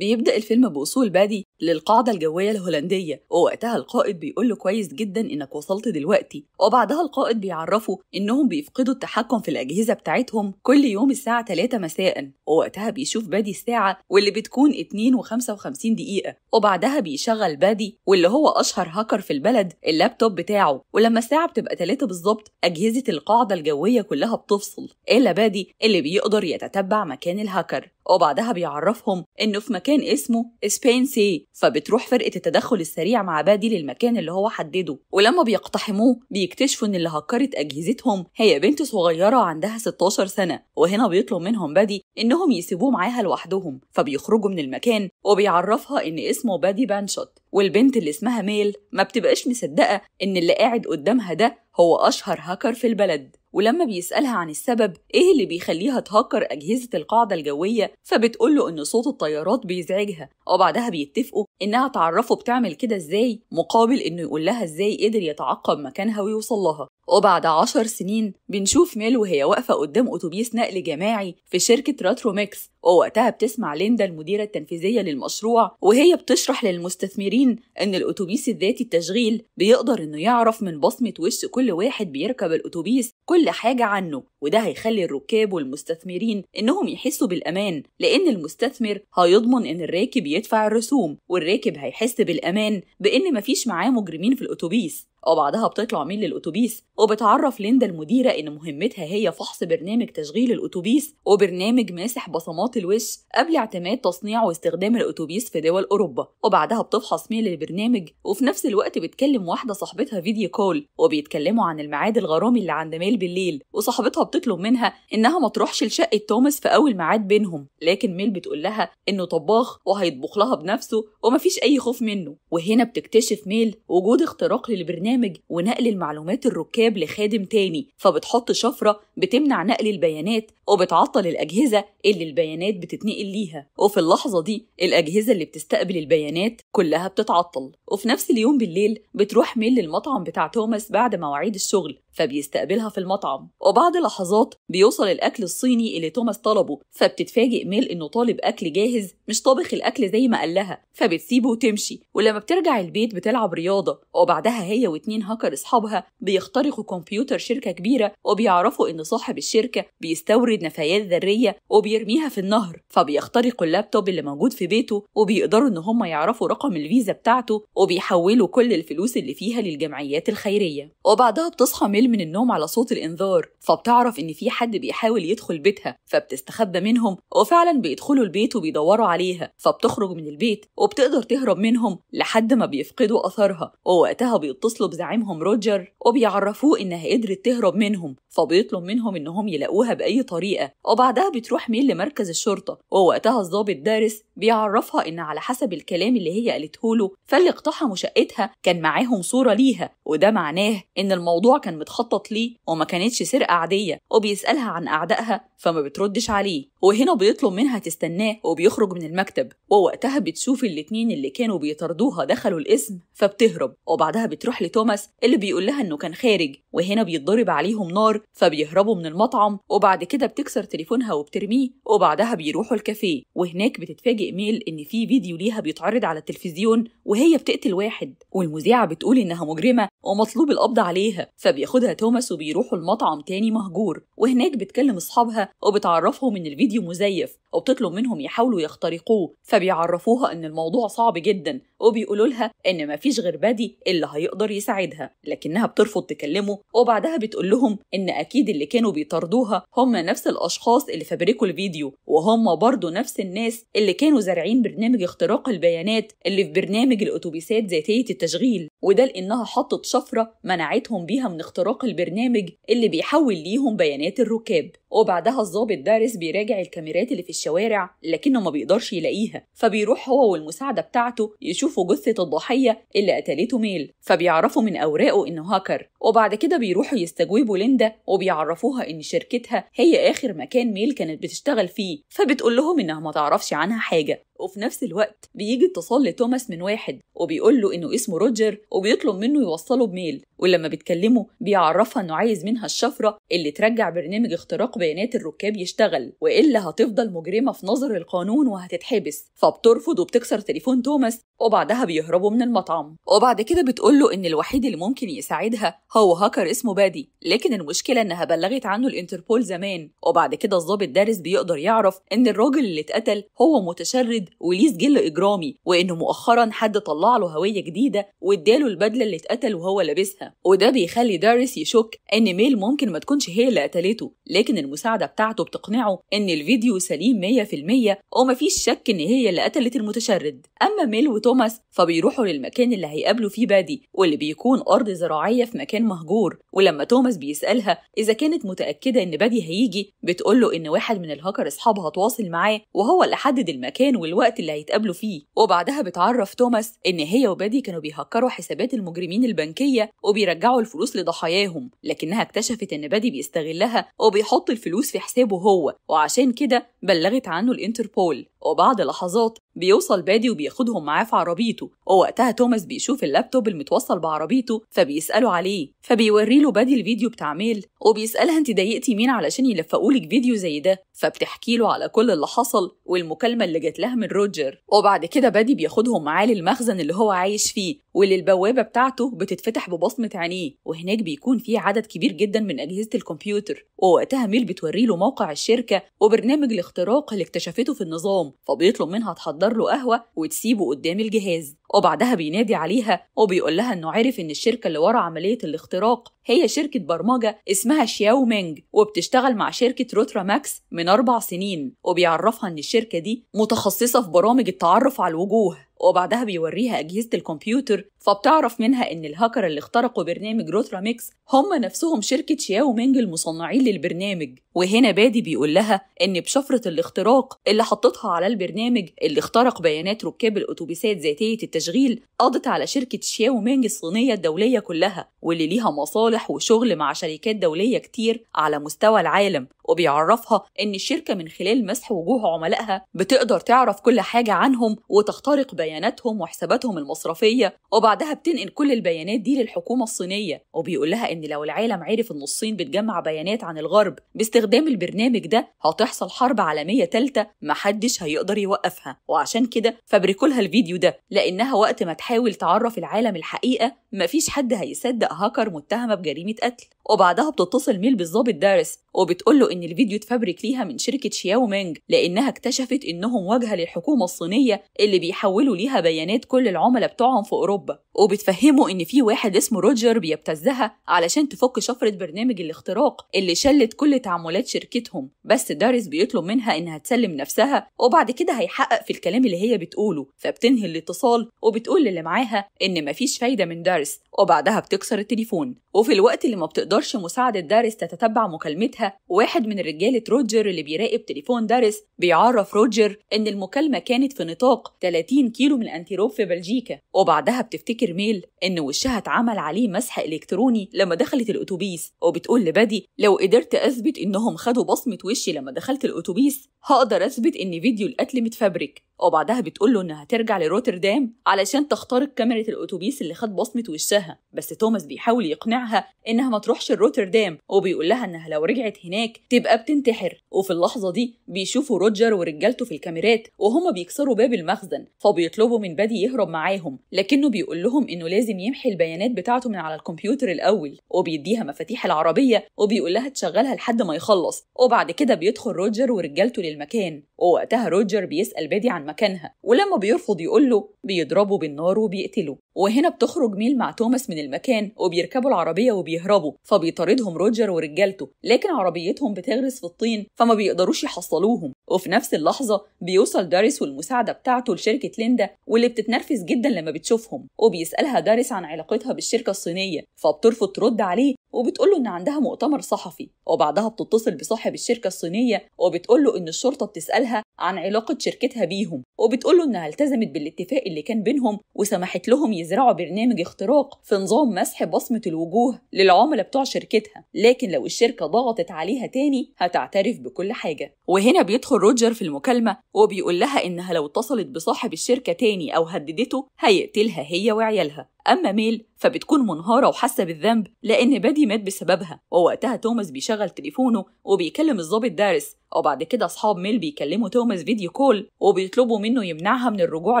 بيبدأ الفيلم بوصول بادي للقاعدة الجوية الهولندية ووقتها القائد بيقول له كويس جدا إنك وصلت دلوقتي وبعدها القائد بيعرفه إنهم بيفقدوا التحكم في الأجهزة بتاعتهم كل يوم الساعة 3 مساء ووقتها بيشوف بادي الساعة واللي بتكون 2 و55 دقيقة وبعدها بيشغل بادي واللي هو أشهر هاكر في البلد اللابتوب بتاعه ولما الساعة بتبقى 3 بالظبط أجهزة القاعدة الجوية كلها بتفصل إلا بادي اللي بيقدر يتتبع مكان الهاكر وبعدها بيعرفهم إنه في مكان اسمه سبين سي فبتروح فرقة التدخل السريع مع بادي للمكان اللي هو حدده ولما بيقتحموه بيكتشفوا إن اللي هكرت أجهزتهم هي بنت صغيرة عندها 16 سنة وهنا بيطلب منهم بادي إنهم يسيبوه معاها لوحدهم فبيخرجوا من المكان وبيعرفها إن اسمه بادي بانشوت والبنت اللي اسمها ميل ما بتبقاش مصدقة إن اللي قاعد قدامها ده هو أشهر هاكر في البلد ولما بيسألها عن السبب إيه اللي بيخليها تهكر أجهزة القاعدة الجوية فبتقوله إن صوت الطيارات بيزعجها وبعدها آه، بيتفقوا إنها تعرفه بتعمل كده إزاي مقابل إنه يقول لها إزاي قدر يتعقب مكانها ويوصل لها وبعد آه، عشر سنين بنشوف ميل وهي واقفة قدام أتوبيس نقل جماعي في شركة ميكس ووقتها آه، بتسمع ليندا المديرة التنفيذية للمشروع وهي بتشرح للمستثمرين إن الأتوبيس الذاتي التشغيل بيقدر إنه يعرف من بصمة وش كل واحد بيركب الأتوبيس كل كل حاجة عنه وده هيخلي الركاب والمستثمرين إنهم يحسوا بالأمان لأن المستثمر هيضمن إن الراكب يدفع الرسوم والراكب هيحس بالأمان بإن مفيش معاه مجرمين في الأتوبيس وبعدها بتطلع مين للأتوبيس وبتعرف ليندا المديرة إن مهمتها هي فحص برنامج تشغيل الأتوبيس وبرنامج ماسح بصمات الوش قبل اعتماد تصنيع واستخدام الأتوبيس في دول أوروبا وبعدها بتفحص مين للبرنامج وفي نفس الوقت بتكلم واحدة صاحبتها فيديو كول وبيتكلموا عن الميعاد الغرامي اللي عند ميل بالليل وصاحبتها بتطلب منها انها ما تروحش لشقه توماس في اول ميعاد بينهم لكن ميل بتقول لها انه طباخ وهيطبخ لها بنفسه ومفيش اي خوف منه وهنا بتكتشف ميل وجود اختراق للبرنامج ونقل المعلومات الركاب لخادم تاني فبتحط شفره بتمنع نقل البيانات وبتعطل الاجهزه اللي البيانات بتتنقل ليها وفي اللحظه دي الاجهزه اللي بتستقبل البيانات كلها بتتعطل وفي نفس اليوم بالليل بتروح ميل للمطعم بتاع توماس بعد مواعيد الشغل فبيستقبلها في المطعم وبعد لحظات بيوصل الأكل الصيني اللي توماس طلبه فبتتفاجئ ميل إنه طالب أكل جاهز مش طابخ الأكل زي ما قال لها فبتسيبه وتمشي ولما بترجع البيت بتلعب رياضة وبعدها هي واتنين هاكر أصحابها بيخترقوا كمبيوتر شركة كبيرة وبيعرفوا إن صاحب الشركة بيستورد نفايات ذرية وبيرميها في النهر فبيخترقوا اللابتوب اللي موجود في بيته وبيقدروا إن هم يعرفوا رقم الفيزا بتاعته وبيحولوا كل الفلوس اللي فيها للجمعيات الخيرية وبعدها بتصحى بتمل من النوم على صوت الإنذار فبتعرف إن في حد بيحاول يدخل بيتها فبتستخبى منهم وفعلا بيدخلوا البيت وبيدوروا عليها فبتخرج من البيت وبتقدر تهرب منهم لحد ما بيفقدوا أثرها ووقتها بيتصلوا بزعيمهم روجر وبيعرفوه إنها قدرت تهرب منهم فبيطلب منهم إنهم يلاقوها بأي طريقة وبعدها بتروح ميل لمركز الشرطة ووقتها الضابط دارس بيعرفها إن على حسب الكلام اللي هي قالته له فاللي اقتحموا شقتها كان معاهم صورة ليها وده معناه إن الموضوع كان بتخطط ليه وما كانتش سرقة عادية وبيسألها عن أعدائها فما بتردش عليه وهنا بيطلب منها تستناه وبيخرج من المكتب ووقتها بتشوف الاتنين اللي كانوا بيطاردوها دخلوا القسم فبتهرب وبعدها بتروح لتوماس اللي بيقول لها انه كان خارج وهنا بيتضرب عليهم نار فبيهربوا من المطعم وبعد كده بتكسر تليفونها وبترميه وبعدها بيروحوا الكافيه وهناك بتتفاجئ ميل ان في فيديو ليها بيتعرض على التلفزيون وهي بتقتل واحد والمذيعه بتقول انها مجرمه ومطلوب القبض عليها فبياخدها توماس وبيروحوا المطعم تاني مهجور وهناك بتكلم اصحابها وبتعرفهم ان الفيديو فيديو مزيف وبتطلب منهم يحاولوا يخترقوه فبيعرفوها إن الموضوع صعب جدا وبيقولوا لها إن مفيش غير بادي اللي هيقدر يساعدها لكنها بترفض تكلمه وبعدها بتقول لهم إن أكيد اللي كانوا بيطاردوها هم نفس الأشخاص اللي فبركوا الفيديو وهم برضه نفس الناس اللي كانوا زارعين برنامج اختراق البيانات اللي في برنامج الأتوبيسات ذاتية التشغيل وده لأنها حطت شفرة منعتهم بيها من اختراق البرنامج اللي بيحول ليهم بيانات الركاب وبعدها الضابط دارس بيراجع الكاميرات اللي في الشوارع لكنه ما بيقدرش يلاقيها فبيروح هو والمساعدة بتاعته يشوف بيشوفوا جثة الضحية اللي قتلته ميل فبيعرفوا من أوراقه إنه هاكر وبعد كده بيروحوا يستجوبوا ليندا وبيعرفوها إن شركتها هي آخر مكان ميل كانت بتشتغل فيه فبتقول لهم إنها ما تعرفش عنها حاجة وفي نفس الوقت بيجي اتصال لتوماس من واحد وبيقول له إنه اسمه روجر وبيطلب منه يوصله بميل ولما بتكلمه بيعرفها إنه عايز منها الشفرة اللي ترجع برنامج اختراق بيانات الركاب يشتغل وإلا هتفضل مجرمة في نظر القانون وهتتحبس فبترفض وبتكسر تليفون توماس وبعدها بيهربوا من المطعم وبعد كده بتقول له إن الوحيد اللي ممكن يساعدها هو هاكر اسمه بادي لكن المشكلة إنها بلغت عنه الانتربول زمان وبعد كده الضابط دارس بيقدر يعرف إن الراجل اللي اتقتل هو متشرد وليس وليه سجل اجرامي وانه مؤخرا حد طلع له هويه جديده واداله البدله اللي اتقتل وهو لابسها وده بيخلي داريس يشك ان ميل ممكن ما تكونش هي اللي قتلته لكن المساعده بتاعته بتقنعه ان الفيديو سليم 100% ومفيش شك ان هي اللي قتلت المتشرد اما ميل وتوماس فبيروحوا للمكان اللي هيقابلوا فيه بادي واللي بيكون ارض زراعيه في مكان مهجور ولما توماس بيسالها اذا كانت متاكده ان بادي هيجي بتقول له ان واحد من الهاكر اصحابها تواصل معاه وهو اللي حدد المكان والوقت الوقت اللي هيتقابلوا فيه وبعدها بتعرف توماس إن هي وبادي كانوا بيهكروا حسابات المجرمين البنكية وبيرجعوا الفلوس لضحاياهم لكنها اكتشفت إن بادي بيستغلها وبيحط الفلوس في حسابه هو وعشان كده بلغت عنه الانتربول وبعد لحظات بيوصل بادي وبياخدهم معاه في عربيته ووقتها توماس بيشوف اللابتوب المتوصل بعربيته فبيسأله عليه فبيوري له بادي الفيديو بتاع ميل وبيسألها انت ضايقتي مين علشان يلفقولك فيديو زي ده فبتحكي له على كل اللي حصل والمكالمة اللي جات لها من روجر وبعد كده بادي بياخدهم معاه للمخزن اللي هو عايش فيه واللي البوابة بتاعته بتتفتح ببصمة عينيه وهناك بيكون في عدد كبير جدا من أجهزة الكمبيوتر ووقتها ميل بتوري له موقع الشركة وبرنامج الاختراق اللي اكتشفته في النظام فبيطلب منها تحضر له قهوة وتسيبه قدام الجهاز وبعدها بينادي عليها وبيقول لها انه عرف ان الشركه اللي ورا عمليه الاختراق هي شركه برمجه اسمها شياو مينج وبتشتغل مع شركه روترا ماكس من اربع سنين وبيعرفها ان الشركه دي متخصصه في برامج التعرف على الوجوه وبعدها بيوريها أجهزة الكمبيوتر فبتعرف منها إن الهاكر اللي اخترقوا برنامج روترا ميكس هم نفسهم شركة شياو مينج المصنعين للبرنامج وهنا بادي بيقول لها إن بشفرة الاختراق اللي حطتها على البرنامج اللي اخترق بيانات ركاب الأتوبيسات ذاتية التشغيل قضت على شركة شياو مينج الصينية الدولية كلها واللي ليها مصالح وشغل مع شركات دولية كتير على مستوى العالم وبيعرفها إن الشركة من خلال مسح وجوه عملائها بتقدر تعرف كل حاجة عنهم وتخترق بياناتهم وحساباتهم المصرفية وبعدها بتنقل كل البيانات دي للحكومة الصينية وبيقول لها إن لو العالم عرف إن الصين بتجمع بيانات عن الغرب باستخدام البرنامج ده هتحصل حرب عالمية ثالثه محدش هيقدر يوقفها وعشان كده لها الفيديو ده لأنها وقت ما تحاول تعرف العالم الحقيقة مفيش حد هيصدق هاكر متهمة بجريمة قتل وبعدها بتتصل ميل بالظابط دارس وبتقول له إن الفيديو اتفبرك ليها من شركة شياو مينج لأنها اكتشفت إنهم واجهة للحكومة الصينية اللي بيحولوا ليها بيانات كل العملاء بتوعهم في أوروبا وبتفهمه إن في واحد اسمه روجر بيبتزها علشان تفك شفرة برنامج الاختراق اللي شلت كل تعاملات شركتهم بس دارس بيطلب منها إنها تسلم نفسها وبعد كده هيحقق في الكلام اللي هي بتقوله فبتنهي الاتصال وبتقول للي معاها إن مفيش فايدة من دارس وبعدها بتكسر التليفون وفي الوقت اللي ما بتقدرش مساعدة دارس تتتبع مكالمتها وقتها واحد من رجالة روجر اللي بيراقب تليفون دارس بيعرف روجر إن المكالمة كانت في نطاق 30 كيلو من أنتيروب في بلجيكا وبعدها بتفتكر ميل إن وشها اتعمل عليه مسح إلكتروني لما دخلت الأتوبيس وبتقول لبادي لو قدرت أثبت إنهم خدوا بصمة وشي لما دخلت الأتوبيس هقدر أثبت إن فيديو القتل متفبرك وبعدها بتقول له انها ترجع لروتردام علشان تخترق كاميرا الاتوبيس اللي خد بصمه وشها بس توماس بيحاول يقنعها انها ما تروحش لروتردام وبيقول لها انها لو رجعت هناك تبقى بتنتحر وفي اللحظه دي بيشوفوا روجر ورجالته في الكاميرات وهما بيكسروا باب المخزن فبيطلبوا من بادي يهرب معاهم لكنه بيقول لهم انه لازم يمحي البيانات بتاعته من على الكمبيوتر الاول وبيديها مفاتيح العربيه وبيقول لها تشغلها لحد ما يخلص وبعد كده بيدخل روجر ورجالته للمكان ووقتها روجر بيسال بادي عن مكانها ولما بيرفض يقول له بيضربه بالنار وبيقتله وهنا بتخرج ميل مع توماس من المكان وبيركبوا العربية وبيهربوا فبيطاردهم روجر ورجالته لكن عربيتهم بتغرس في الطين فما بيقدروش يحصلوهم وفي نفس اللحظة بيوصل داريس والمساعدة بتاعته لشركة ليندا واللي بتتنرفز جدا لما بتشوفهم وبيسألها داريس عن علاقتها بالشركة الصينية فبترفض ترد عليه وبتقول له ان عندها مؤتمر صحفي وبعدها بتتصل بصاحب الشركه الصينيه وبتقول له ان الشرطه بتسالها عن علاقه شركتها بيهم بينهم وبتقول له انها التزمت بالاتفاق اللي كان بينهم وسمحت لهم يزرعوا برنامج اختراق في نظام مسح بصمه الوجوه للعملاء بتوع شركتها لكن لو الشركه ضغطت عليها تاني هتعترف بكل حاجه وهنا بيدخل روجر في المكالمه وبيقول لها انها لو اتصلت بصاحب الشركه تاني او هددته هيقتلها هي وعيالها اما ميل فبتكون منهارة وحاسة بالذنب لأن بادي مات بسببها ووقتها توماس بيشغل تليفونه وبيكلم الظابط دارس وبعد كده أصحاب ميل بيكلموا توماس فيديو كول وبيطلبوا منه يمنعها من الرجوع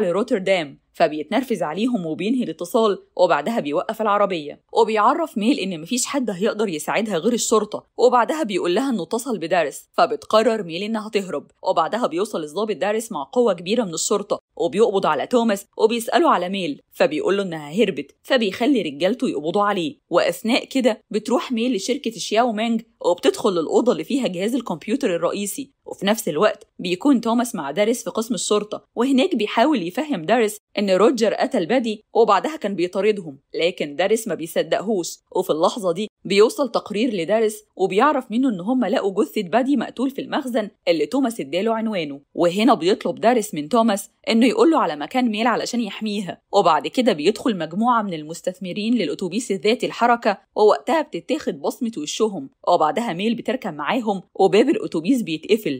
لروتردام فبيتنرفز عليهم وبينهي الاتصال وبعدها بيوقف العربية وبيعرف ميل إن مفيش حد هيقدر يساعدها غير الشرطة وبعدها بيقول لها إنه اتصل بدارس فبتقرر ميل إنها تهرب وبعدها بيوصل الضابط دارس مع قوة كبيرة من الشرطة وبيقبض على توماس وبيسأله على ميل فبيقول له إنها هربت فبيخلي رجالته يقبضوا عليه وأثناء كده بتروح ميل لشركة شياو مانج وبتدخل للأوضة اللي فيها جهاز الكمبيوتر الرئيسي وفي نفس الوقت بيكون توماس مع داريس في قسم الشرطة وهناك بيحاول يفهم داريس إن روجر قتل بادي وبعدها كان بيطاردهم لكن داريس ما بيصدقهوش وفي اللحظة دي بيوصل تقرير لدارس وبيعرف منه ان هم لقوا جثه بادي مقتول في المخزن اللي توماس اداله عنوانه وهنا بيطلب دارس من توماس انه يقول له على مكان ميل علشان يحميها وبعد كده بيدخل مجموعه من المستثمرين للاتوبيس الذاتي الحركه ووقتها بتتاخد بصمه وشهم وبعدها ميل بتركب معاهم وباب الاتوبيس بيتقفل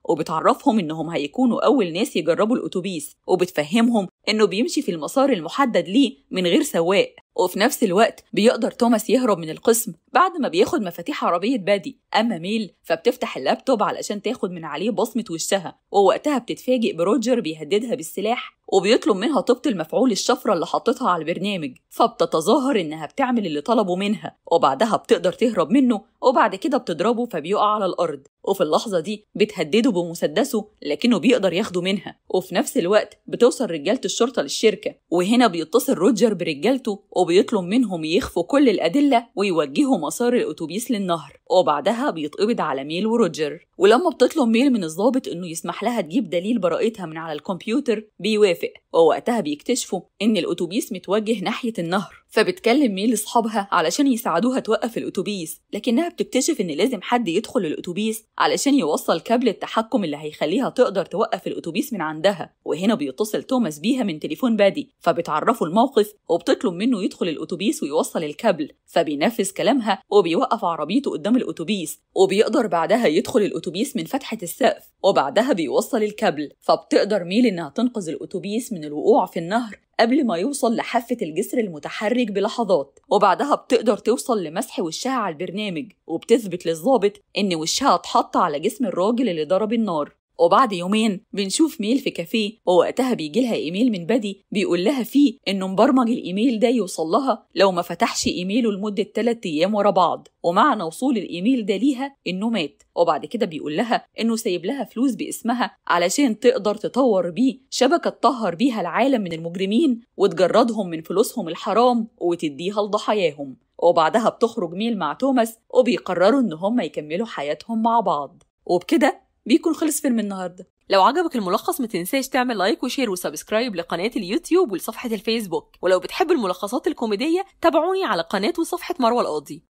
وبتعرفهم إنهم هيكونوا أول ناس يجربوا الأتوبيس وبتفهمهم إنه بيمشي في المسار المحدد ليه من غير سواق وفي نفس الوقت بيقدر توماس يهرب من القسم بعد ما بياخد مفاتيح عربية بادي أما ميل فبتفتح اللابتوب علشان تاخد من عليه بصمة وشها ووقتها بتتفاجئ بروجر بيهددها بالسلاح وبيطلب منها تبطل المفعول الشفرة اللي حطتها على البرنامج فبتتظاهر إنها بتعمل اللي طلبه منها وبعدها بتقدر تهرب منه وبعد كده بتضربه فبيقع على الأرض وفي اللحظة دي بتهدده بإيده بمسدسه لكنه بيقدر ياخده منها وفي نفس الوقت بتوصل رجالة الشرطة للشركة وهنا بيتصل روجر برجالته وبيطلب منهم يخفوا كل الأدلة ويوجهوا مسار الأتوبيس للنهر وبعدها بيتقبض على ميل وروجر ولما بتطلب ميل من الضابط انه يسمح لها تجيب دليل براءتها من على الكمبيوتر بيوافق ووقتها بيكتشفوا ان الاتوبيس متوجه ناحيه النهر فبتكلم ميل اصحابها علشان يساعدوها توقف الاتوبيس لكنها بتكتشف ان لازم حد يدخل الاتوبيس علشان يوصل كابل التحكم اللي هيخليها تقدر توقف الاتوبيس من عندها وهنا بيتصل توماس بيها من تليفون بادي فبتعرفه الموقف وبتطلب منه يدخل الاتوبيس ويوصل الكابل فبينفذ كلامها وبيوقف عربيته قدام الاتوبيس وبيقدر بعدها يدخل الاتوبيس الأتوبيس من فتحة السقف وبعدها بيوصل الكابل فبتقدر ميل إنها تنقذ الأتوبيس من الوقوع في النهر قبل ما يوصل لحافة الجسر المتحرك بلحظات وبعدها بتقدر توصل لمسح وشها على البرنامج وبتثبت للظابط إن وشها اتحط على جسم الراجل اللي ضرب النار وبعد يومين بنشوف ميل في كافيه ووقتها بيجيلها ايميل من بدي بيقول لها فيه انه مبرمج الايميل ده يوصل لها لو ما فتحش ايميله لمده 3 ايام ورا بعض ومعنى وصول الايميل ده ليها انه مات وبعد كده بيقول لها انه سايب لها فلوس باسمها علشان تقدر تطور بيه شبكه تطهر بيها العالم من المجرمين وتجردهم من فلوسهم الحرام وتديها لضحاياهم وبعدها بتخرج ميل مع توماس وبيقرروا ان هم يكملوا حياتهم مع بعض وبكده بيكون خلص فيلم النهارده لو عجبك الملخص ما تنساش تعمل لايك وشير وسبسكرايب لقناة اليوتيوب ولصفحة الفيسبوك ولو بتحب الملخصات الكوميدية تابعوني على قناة وصفحة مروة القاضي